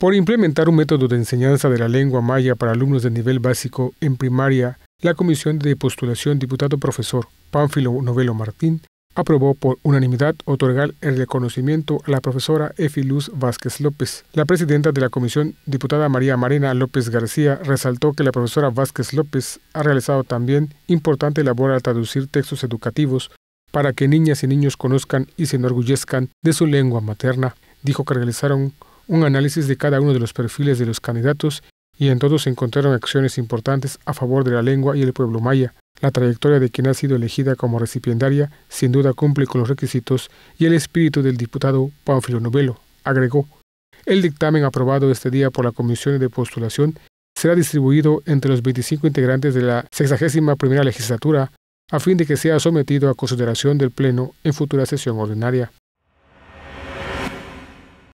Por implementar un método de enseñanza de la lengua maya para alumnos de nivel básico en primaria, la Comisión de Postulación Diputado Profesor Pánfilo Novelo Martín aprobó por unanimidad otorgar el reconocimiento a la profesora Luz Vázquez López. La presidenta de la comisión, diputada María Marina López García, resaltó que la profesora Vázquez López ha realizado también importante labor al traducir textos educativos para que niñas y niños conozcan y se enorgullezcan de su lengua materna. Dijo que realizaron un análisis de cada uno de los perfiles de los candidatos y en todos se encontraron acciones importantes a favor de la lengua y el pueblo maya. La trayectoria de quien ha sido elegida como recipiendaria sin duda cumple con los requisitos y el espíritu del diputado Pánfilo Novelo, agregó. El dictamen aprobado este día por la Comisión de Postulación será distribuido entre los 25 integrantes de la 61 legislatura a fin de que sea sometido a consideración del Pleno en futura sesión ordinaria.